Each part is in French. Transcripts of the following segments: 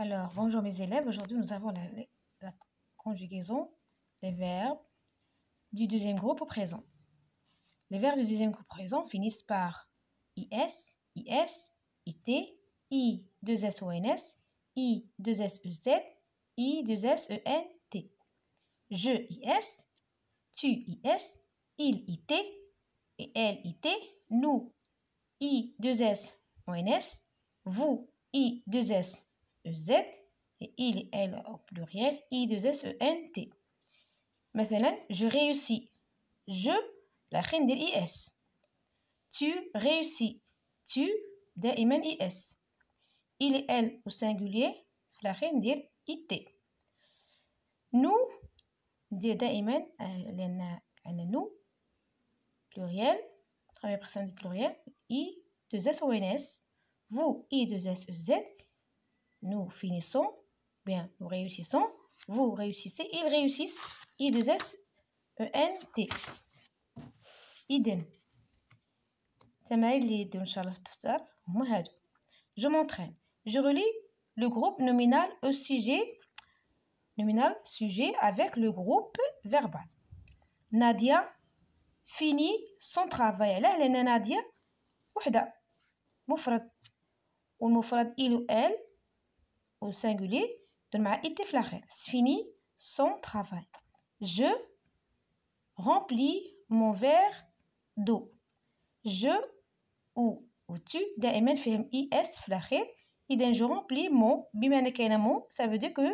Alors, bonjour mes élèves. Aujourd'hui, nous avons la, conjugaison des verbes du deuxième groupe au présent. Les verbes du deuxième groupe au présent finissent par IS, IS, IT, I, 2S, ONS, I, 2S, e Z, I, 2S, EN, T. Je, IS, tu, IS, il, IT, et elle, IT, nous, I, 2S, ONS, vous, I, 2S, Z et il et elle au pluriel I 2 S E N T je réussis je la reine de IS tu réussis tu دائما IS il et elle au singulier la reine de IT nous دي دائما لان عندنا pluriel première personne du pluriel I 2 S O N S vous I 2 S E nous finissons, bien, nous réussissons, vous réussissez, ils réussissent, I2S, E-N-T. Idem. Je m'entraîne. Je relis le groupe nominal au e sujet, nominal sujet avec le groupe verbal. Nadia finit son travail. Elle est Nadia. il ou elle au singulier دون et C'est fini son travail je remplis mon verre d'eau je ou ou tu دائما فيهم اي اس في je remplis mon بما ça veut dire que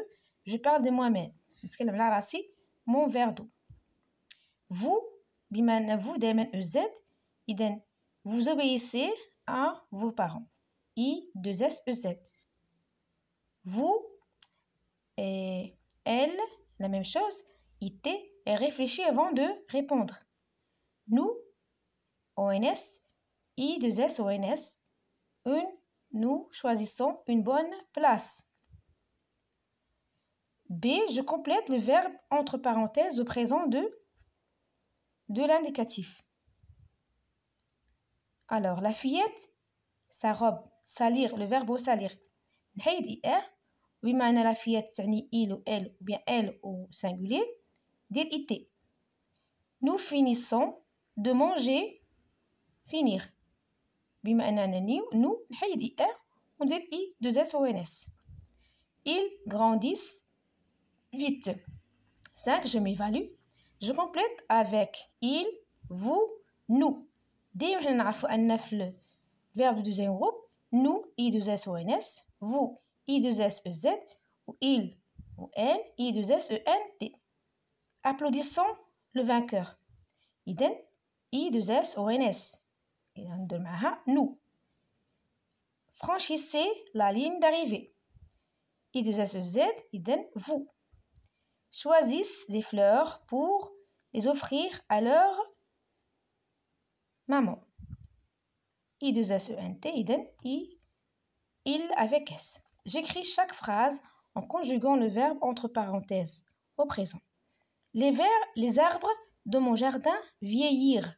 je parle de moi-même que l'a راسي mon verre d'eau vous بما vous دائما EZ إذا vous obéissez à vos parents I deux s EZ vous et elle, la même chose, It et réfléchi avant de répondre. Nous, ONS, I2S ONS, une, nous choisissons une bonne place. B. Je complète le verbe entre parenthèses au présent de, de l'indicatif. Alors, la fillette, sa robe, salir, le verbe au salir. IR, à la fillette تعني il ou elle ou bien elle au singulier دير nous finissons de manger finir بما nous er, i i deux s ou S. ils grandissent vite 5 je m'évalue je complète avec il vous nous ديما حنا نعرفو ان في الفيرب groupe nous i deux s vous I2SEZ ou il ou e N, I2SENT. Applaudissons le vainqueur. Iden, I2SONS. Iden de Maha, nous. Franchissez la ligne d'arrivée. I2SEZ, Iden, vous. Choisissent des fleurs pour les offrir à leur maman. I2SENT, Iden, I, e il avec S. J'écris chaque phrase en conjuguant le verbe entre parenthèses au présent. Les, vers, les arbres de mon jardin vieillir.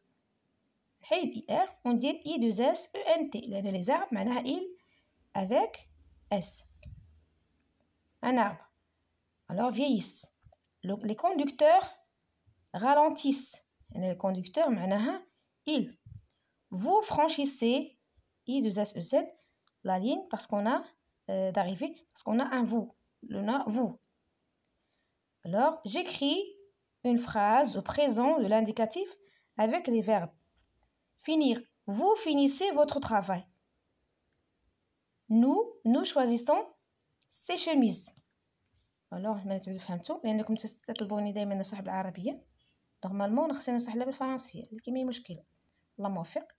On dit I2S-E-N-T. Les arbres, il avec S. Un arbre. Alors vieillissent. les conducteurs ralentissent. Le conducteur, il. Vous franchissez i 2 s e la ligne, parce qu'on a euh, d'arriver parce qu'on a un vous, le na vous. Alors, j'écris une phrase au présent de l'indicatif avec les verbes. Finir. Vous finissez votre travail. Nous, nous choisissons ces chemises. Alors, je vais vous vous ما تعودوا فهمتوا لانكم تطلبوني دائما نشرح بالعربيه نورمالمون خصني نشرح لها بالفرنسيه اللي كاين مشكله الله موفق